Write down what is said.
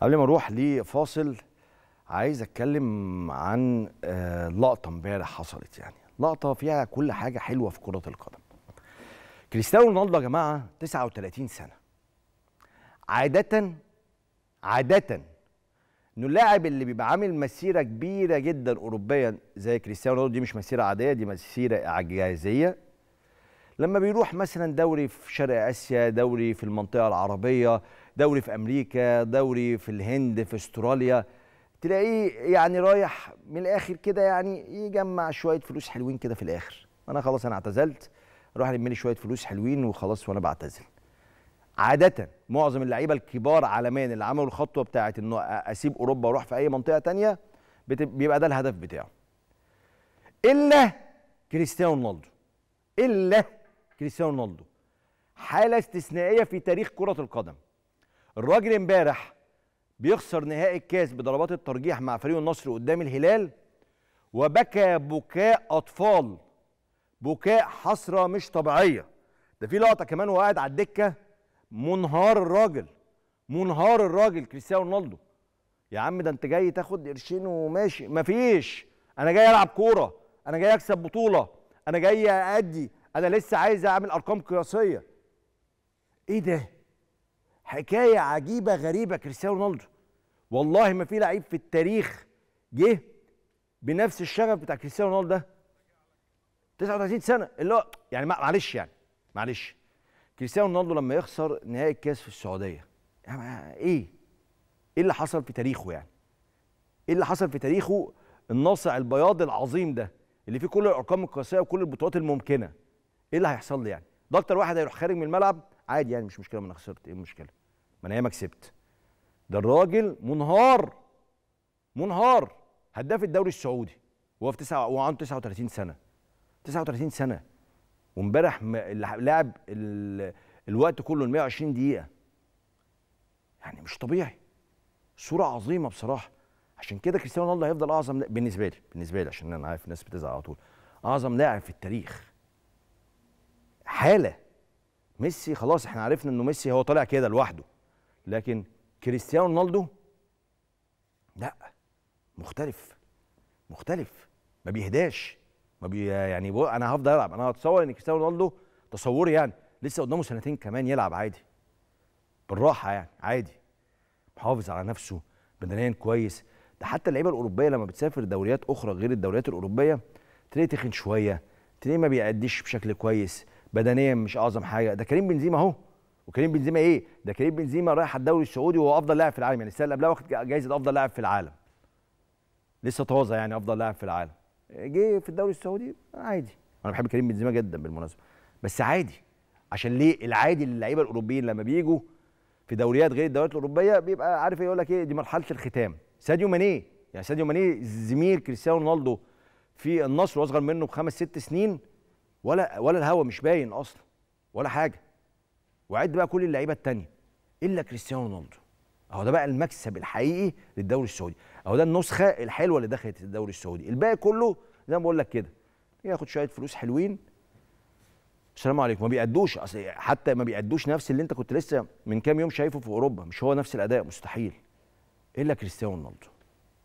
قبل ما اروح لفاصل عايز اتكلم عن آه، لقطه امبارح حصلت يعني لقطه فيها كل حاجه حلوه في كره القدم كريستيانو رونالدو يا جماعه 39 سنه عاده عاده انه اللاعب اللي بيبقى عامل مسيره كبيره جدا اوروبيا زي كريستيانو رونالدو دي مش مسيره عاديه دي مسيره اعجازيه لما بيروح مثلا دوري في شرق اسيا دوري في المنطقه العربيه دوري في امريكا دوري في الهند في استراليا تلاقيه يعني رايح من الاخر كده يعني يجمع شويه فلوس حلوين كده في الاخر انا خلاص انا اعتزلت راح لي شويه فلوس حلوين وخلاص وانا بعتزل عاده معظم اللعيبه الكبار عالميا اللي عملوا الخطوه بتاعه انه اسيب اوروبا واروح في اي منطقه تانية بيبقى ده الهدف بتاعه الا كريستيانو رونالدو الا كريستيانو رونالدو حاله استثنائيه في تاريخ كره القدم الراجل امبارح بيخسر نهائي الكاس بضربات الترجيح مع فريق النصر قدام الهلال وبكى بكاء اطفال بكاء حسره مش طبيعيه ده في لقطه كمان وهو قاعد على الدكه منهار الراجل منهار الراجل كريستيانو رونالدو يا عم ده انت جاي تاخد قرشين وماشي مفيش انا جاي العب كوره انا جاي اكسب بطوله انا جاي ادي انا لسه عايز اعمل ارقام قياسيه ايه ده حكايه عجيبه غريبه كريستيانو رونالدو والله ما في لعيب في التاريخ جه بنفس الشغف بتاع كريستيانو رونالدو ده 39 سنه اللي هو يعني معلش يعني معلش كريستيانو رونالدو لما يخسر نهائي الكاس في السعوديه يعني ايه ايه اللي حصل في تاريخه يعني ايه اللي حصل في تاريخه الناصع البياض العظيم ده اللي فيه كل الارقام القياسيه وكل البطولات الممكنه ايه اللي هيحصل لي يعني ده اكتر واحد هيروح خارج من الملعب عادي يعني مش مشكله ما انا خسرت ايه المشكله ما انا ياما كسبت ده الراجل منهار منهار هداف الدوري السعودي وهو في وهو وعنده 39 سنه 39 سنه وامبارح لعب الوقت كله ال 120 دقيقه يعني مش طبيعي صوره عظيمه بصراحه عشان كده كريستيانو رونالدو هيفضل اعظم بالنسبه لي بالنسبه لي عشان انا عارف الناس بتزعل على طول اعظم لاعب في التاريخ حاله ميسي خلاص احنا عرفنا انه ميسي هو طالع كده لوحده لكن كريستيانو رونالدو لا مختلف مختلف ما بيهداش ما بي يعني بو انا هفضل العب انا هتصور ان كريستيانو رونالدو تصوري يعني لسه قدامه سنتين كمان يلعب عادي بالراحه يعني عادي محافظ على نفسه بدنيا كويس ده حتى اللعيبه الاوروبيه لما بتسافر دوريات اخرى غير الدوريات الاوروبيه تلاقيه تخن شويه تلاقيه ما بيأديش بشكل كويس بدنيا مش اعظم حاجه ده كريم بنزيما اهو وكريم بنزيما ايه ده كريم بنزيما رايح الدوري السعودي وهو افضل لاعب في العالم يعني السنه اللي قبلها واخد جايزه افضل لاعب في العالم لسه طازه يعني افضل لاعب في العالم جه في الدوري السعودي عادي انا بحب كريم بنزيما جدا بالمناسبه بس عادي عشان ليه العادي للعيبه الاوروبيين لما بيجوا في دوريات غير الدوريات الاوروبيه بيبقى عارف ايه يقول لك ايه دي مرحله الختام ساديو ماني يعني ساديو ماني زميل كريستيانو رونالدو في النصر واصغر منه بخمس ست سنين ولا ولا الهوا مش باين اصلا ولا حاجه وعد بقى كل اللعيبه التانية الا كريستيانو رونالدو اهو ده بقى المكسب الحقيقي للدوري السعودي اهو ده النسخه الحلوه اللي دخلت الدوري السعودي الباقي كله زي ما بقول لك كده ياخد شويه فلوس حلوين السلام عليكم ما بيأدوش اصل حتى ما بيأدوش نفس اللي انت كنت لسه من كام يوم شايفه في اوروبا مش هو نفس الاداء مستحيل الا كريستيانو رونالدو